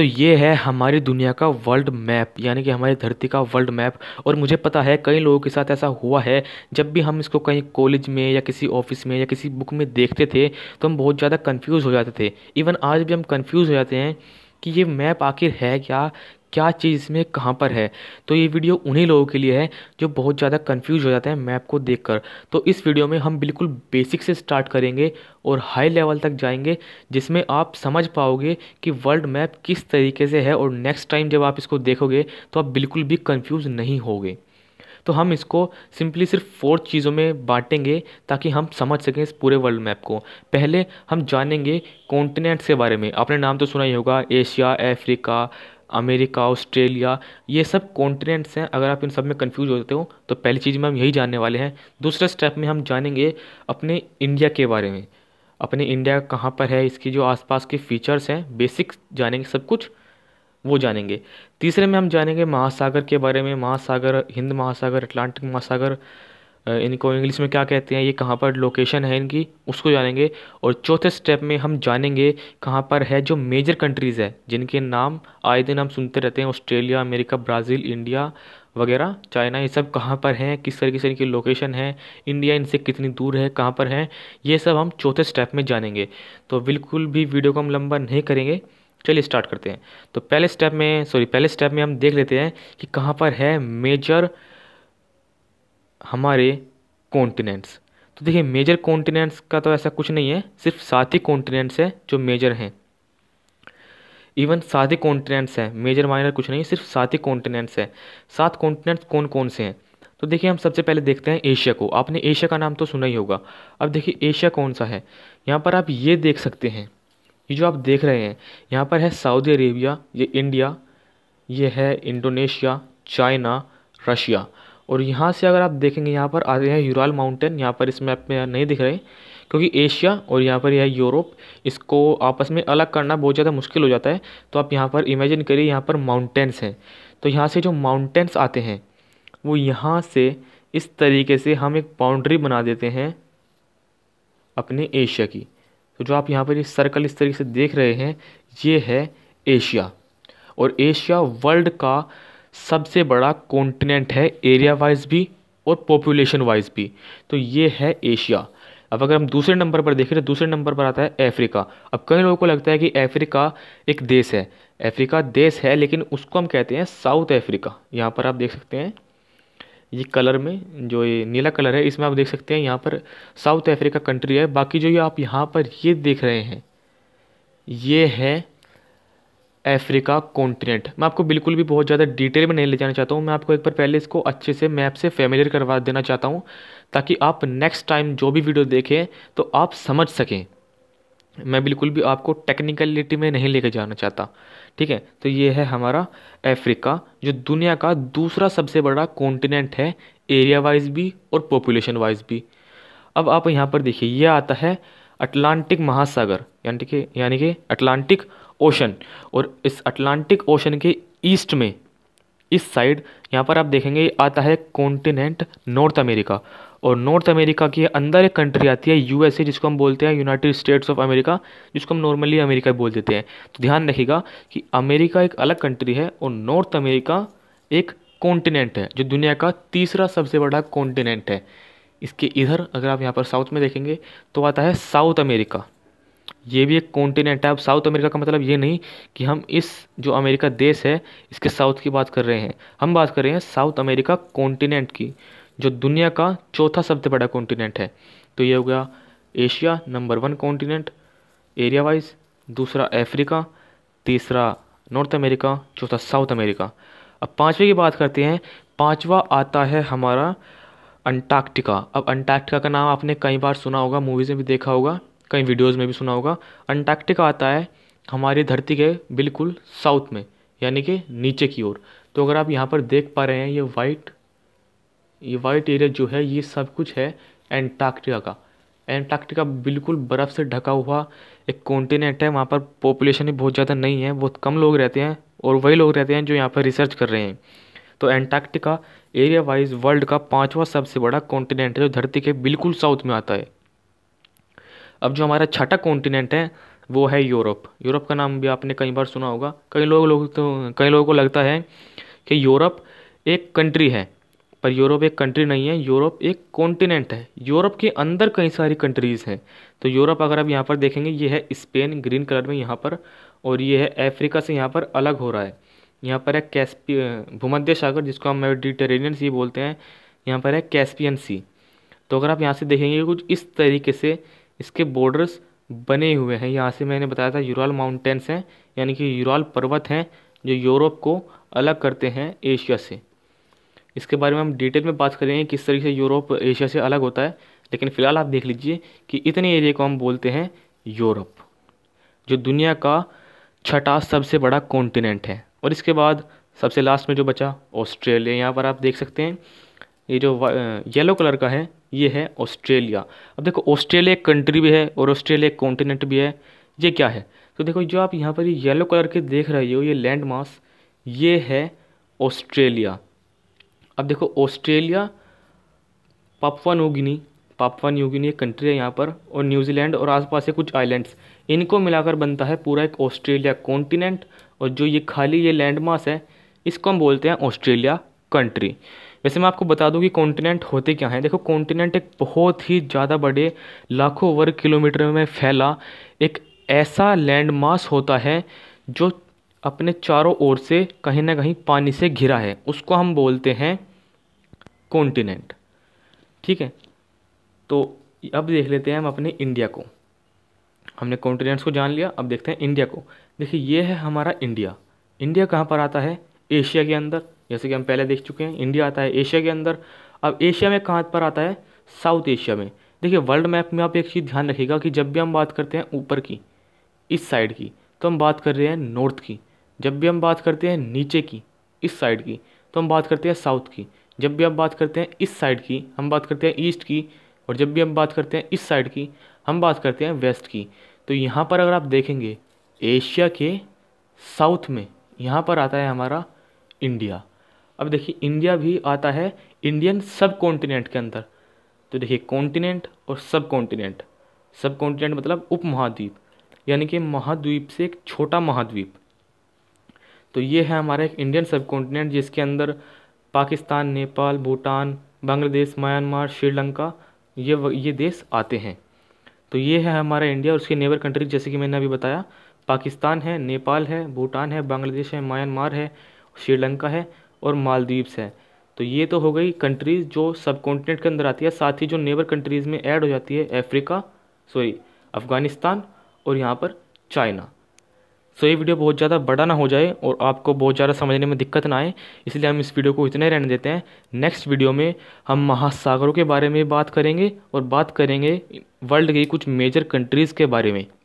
तो ये है हमारी दुनिया का वर्ल्ड मैप यानी कि हमारी धरती का वर्ल्ड मैप और मुझे पता है कई लोगों के साथ ऐसा हुआ है जब भी हम इसको कहीं कॉलेज में या किसी ऑफिस में या किसी बुक में देखते थे तो हम बहुत ज़्यादा कन्फ्यूज़ हो जाते थे इवन आज भी हम कन्फ्यूज़ हो जाते हैं कि ये मैप आखिर है क्या क्या चीज़ इसमें कहाँ पर है तो ये वीडियो उन्हीं लोगों के लिए है जो बहुत ज़्यादा कंफ्यूज हो जाते हैं मैप को देखकर तो इस वीडियो में हम बिल्कुल बेसिक से स्टार्ट करेंगे और हाई लेवल तक जाएंगे जिसमें आप समझ पाओगे कि वर्ल्ड मैप किस तरीके से है और नेक्स्ट टाइम जब आप इसको देखोगे तो आप बिल्कुल भी कन्फ्यूज़ नहीं होगे तो हम इसको सिंपली सिर्फ फोर चीज़ों में बांटेंगे ताकि हम समझ सकें इस पूरे वर्ल्ड मैप को पहले हम जानेंगे कॉन्टिनेंट्स के बारे में आपने नाम तो सुना ही होगा एशिया अफ्रीका अमेरिका ऑस्ट्रेलिया ये सब कॉन्टिनेंट्स हैं अगर आप इन सब में कंफ्यूज होते हो तो पहली चीज़ में हम यही जानने वाले हैं दूसरे स्टेप में हम जानेंगे अपने इंडिया के बारे में अपने इंडिया कहाँ पर है इसकी जो आसपास के फीचर्स हैं बेसिक्स जानेंगे सब कुछ वो जानेंगे तीसरे में हम जानेंगे महासागर के बारे में महासागर हिंद महासागर अटलांटिक महासागर इनको इंग्लिश में क्या कहते हैं ये कहाँ पर लोकेशन है इनकी उसको जानेंगे और चौथे स्टेप में हम जानेंगे कहाँ पर है जो मेजर कंट्रीज़ है जिनके नाम आए दिन हम सुनते रहते हैं ऑस्ट्रेलिया अमेरिका ब्राज़ील इंडिया वगैरह चाइना ये सब कहाँ पर हैं किस तरीके से इनकी लोकेशन है इंडिया इनसे कितनी दूर है कहाँ पर हैं ये सब हम चौथे स्टेप में जानेंगे तो बिल्कुल भी वीडियो को हम लंबा नहीं करेंगे चलिए स्टार्ट करते हैं तो पहले स्टेप में सॉरी पहले स्टेप में हम देख लेते हैं कि कहाँ पर है मेजर हमारे कॉन्टिनेंट्स तो देखिए मेजर कॉन्टिनेंट्स का तो ऐसा कुछ नहीं है सिर्फ सात ही कॉन्टिनेंट्स हैं जो मेजर हैं इवन सात ही कॉन्टिनेंट्स हैं मेजर माइनर कुछ नहीं सिर्फ सात ही कॉन्टिनेंट्स हैं सात कॉन्टिनेंट्स कौन कौन से हैं तो देखिए हम सबसे पहले देखते हैं एशिया को आपने एशिया का नाम तो सुना ही होगा अब देखिए एशिया कौन सा है यहाँ पर आप ये देख सकते हैं ये जो आप देख रहे हैं यहाँ पर है सऊदी अरेबिया ये इंडिया ये है इंडोनेशिया चाइना रशिया और यहाँ से अगर आप देखेंगे यहाँ पर आ रहे हैं यूराल माउंटेन यहाँ पर इस मैप में नहीं दिख रहे क्योंकि एशिया और यहाँ पर यह यूरोप इसको आपस में अलग करना बहुत ज़्यादा मुश्किल हो जाता है तो आप यहाँ पर इमेजिन करिए यहाँ पर माउंटेंस हैं तो यहाँ से जो माउंटेंस आते हैं वो यहाँ से इस तरीके से हम एक बाउंड्री बना देते हैं अपने एशिया की तो जो आप यहाँ पर ये सर्कल इस तरीके से देख रहे हैं ये है एशिया और एशिया वर्ल्ड का सबसे बड़ा कॉन्टिनेंट है एरिया वाइज भी और पॉपुलेशन वाइज भी तो ये है एशिया अब अगर हम दूसरे नंबर पर देखें तो दूसरे नंबर पर आता है अफ्रीका अब कई लोगों को लगता है कि अफ्रीका एक देश है अफ्रीका देश है लेकिन उसको हम कहते हैं साउथ अफ्रीका यहाँ पर आप देख सकते हैं ये कलर में जो ये नीला कलर है इसमें आप देख सकते हैं यहाँ पर साउथ अफ्रीका कंट्री है बाकी जो ये आप यहाँ पर ये देख रहे हैं ये है अफ्रीका कॉन्टिनेंट मैं आपको बिल्कुल भी बहुत ज़्यादा डिटेल में नहीं ले जाना चाहता हूँ मैं आपको एक बार पहले इसको अच्छे से मैप से फेमिलियर करवा देना चाहता हूँ ताकि आप नेक्स्ट टाइम जो भी वीडियो देखें तो आप समझ सकें मैं बिल्कुल भी आपको टेक्निकलिटी में नहीं लेकर जाना चाहता ठीक है तो ये है हमारा अफ्रीका जो दुनिया का दूसरा सबसे बड़ा कॉन्टिनेंट है एरिया वाइज भी और पॉपुलेशन वाइज भी अब आप यहाँ पर देखिए ये आता है अटलांटिक महासागर यानी कि यानी कि अटलांटिक ओशन और इस अटलांटिक ओशन के ईस्ट में इस साइड यहाँ पर आप देखेंगे आता है कॉन्टिनेंट नॉर्थ अमेरिका और नॉर्थ अमेरिका के अंदर एक कंट्री आती है यूएसए जिसको हम बोलते हैं यूनाइटेड स्टेट्स ऑफ अमेरिका जिसको हम नॉर्मली अमेरिका बोल देते हैं तो ध्यान रखिएगा कि अमेरिका एक अलग कंट्री है और नॉर्थ अमेरिका एक कॉन्टिनेंट है जो दुनिया का तीसरा सबसे बड़ा कॉन्टिनेंट है इसके इधर अगर आप यहाँ पर साउथ में देखेंगे तो आता है साउथ अमेरिका ये भी एक कॉन्टिनेंट है अब साउथ अमेरिका का मतलब ये नहीं कि हम इस जो अमेरिका देश है इसके साउथ की बात कर रहे हैं हम बात कर रहे हैं साउथ अमेरिका कॉन्टिनेंट की जो दुनिया का चौथा सबसे बड़ा कॉन्टिनेंट है तो ये हो गया Asia number one continent area wise दूसरा अफ्रीका तीसरा नॉर्थ अमेरिका चौथा साउथ अमेरिका अब पाँचवें की बात करते हैं पाँचवा आता है हमारा अंटार्कटिका अब अंटार्कटिका का नाम आपने कई बार सुना होगा मूवीज़ में भी देखा होगा कई वीडियोज़ में भी सुना होगा अंटार्कटिका आता है हमारी धरती के बिल्कुल साउथ में यानी कि नीचे की ओर तो अगर आप यहाँ पर देख पा रहे हैं ये वाइट ये वाइट एरिया जो है ये सब कुछ है एंटार्क्टिका का एंटार्क्टिका बिल्कुल बर्फ़ से ढका हुआ एक कॉन्टिनेंट है वहाँ पर पॉपुलेशन भी बहुत ज़्यादा नहीं है बहुत कम लोग रहते हैं और वही लोग रहते हैं जो यहाँ पर रिसर्च कर रहे हैं तो एंटार्क्टिका एरिया वाइज वर्ल्ड का पाँचवा सबसे बड़ा कॉन्टिनेंट है जो धरती के बिल्कुल साउथ में आता है अब जो हमारा छठा कॉन्टिनेंट है वो है यूरोप यूरोप का नाम भी आपने कई बार सुना होगा कई लोग लोग तो कई लोगों को लगता है कि यूरोप एक कंट्री है पर यूरोप एक कंट्री नहीं है यूरोप एक कॉन्टिनेंट है यूरोप के अंदर कई सारी कंट्रीज़ हैं तो यूरोप अगर आप यहाँ पर देखेंगे ये है स्पेन ग्रीन कलर में यहाँ पर और ये है अफ्रीका से यहाँ पर अलग हो रहा है यहाँ पर है कैसपी भूमध्य सागर जिसको हम मेडिटेरेनियन सी बोलते हैं यहाँ पर है कैस्पियन सी तो अगर आप यहाँ से देखेंगे कुछ इस तरीके से इसके बॉर्डर्स बने हुए हैं यहाँ से मैंने बताया था यूराल माउंटेन्स हैं यानी कि यूराल पर्वत हैं जो यूरोप को अलग करते हैं एशिया से इसके बारे में हम डिटेल में बात करेंगे किस तरीके से यूरोप एशिया से अलग होता है लेकिन फ़िलहाल आप देख लीजिए कि इतने एरिया को हम बोलते हैं यूरोप जो दुनिया का छठा सबसे बड़ा कॉन्टिनेंट है और इसके बाद सबसे लास्ट में जो बचा ऑस्ट्रेलिया यहाँ पर आप देख सकते हैं ये जो येलो कलर का है ये है ऑस्ट्रेलिया अब देखो ऑस्ट्रेलिया एक कंट्री भी है और ऑस्ट्रेलिया एक कॉन्टिनेंट भी है ये क्या है तो देखो जो आप यहाँ पर येलो कलर के देख रहे हो ये लैंड मास ये है ऑस्ट्रेलिया अब देखो Australia Papua New Guinea Papua New Guinea एक कंट्री है यहाँ पर और न्यूजीलैंड और आसपास के कुछ आइलैंड्स इनको मिलाकर बनता है पूरा एक ऑस्ट्रेलिया कॉन्टिनेंट और जो ये खाली ये लैंड मास है इसको हम बोलते हैं ऑस्ट्रेलिया कंट्री वैसे मैं आपको बता दूं कि कॉन्टिनेंट होते क्या हैं देखो कॉन्टिनेंट एक बहुत ही ज़्यादा बड़े लाखों वर्ग किलोमीटर में फैला एक ऐसा लैंड मास होता है जो अपने चारों ओर से कहीं ना कहीं पानी से घिरा है उसको हम बोलते हैं कॉन्टिनेंट ठीक है तो अब देख लेते हैं हम अपने इंडिया को हमने कॉन्टिनेंट्स को जान लिया अब देखते हैं इंडिया को देखिए ये है हमारा इंडिया इंडिया कहाँ पर आता है एशिया के अंदर जैसे कि हम पहले देख चुके हैं इंडिया आता है एशिया के अंदर अब एशिया में कहाँ पर आता है साउथ एशिया में देखिए वर्ल्ड मैप में आप एक चीज़ ध्यान रखिएगा कि जब भी हम बात करते हैं ऊपर की इस साइड की तो हम बात कर रहे हैं नॉर्थ की जब भी हम बात करते हैं नीचे की इस साइड की तो हम बात करते हैं साउथ की जब भी हम बात करते हैं इस साइड की हम बात करते हैं ईस्ट की और जब भी हम बात करते हैं इस साइड की हम बात करते हैं वेस्ट की तो यहाँ पर अगर आप देखेंगे एशिया के साउथ में यहाँ पर आता है हमारा इंडिया अब देखिए इंडिया भी आता है इंडियन सब कॉन्टिनेंट के अंदर तो देखिए कॉन्टिनेंट और सब कॉन्टिनेंट सब कॉन्टिनेंट मतलब उप महाद्वीप यानी कि महाद्वीप से एक छोटा महाद्वीप तो ये है हमारा एक इंडियन सब कॉन्टिनेंट जिसके अंदर पाकिस्तान नेपाल भूटान बांग्लादेश म्यांमार श्रीलंका ये ये देश आते हैं तो ये है हमारा इंडिया और उसके नेबर कंट्री जैसे कि मैंने अभी बताया पाकिस्तान है नेपाल है भूटान है बांग्लादेश है म्यांमार है श्रीलंका है और मालदीव्स है तो ये तो हो गई कंट्रीज़ जो सब कॉन्टिनेंट के अंदर आती है साथ ही जो नेबर कंट्रीज़ में ऐड हो जाती है अफ्रीका सॉरी अफ़गानिस्तान और यहाँ पर चाइना सो तो ये वीडियो बहुत ज़्यादा बड़ा ना हो जाए और आपको बहुत ज़्यादा समझने में दिक्कत ना आए इसलिए हम इस वीडियो को इतने रहने देते हैं नेक्स्ट वीडियो में हम महासागरों के बारे में बात करेंगे और बात करेंगे वर्ल्ड की कुछ मेजर कंट्रीज़ के बारे में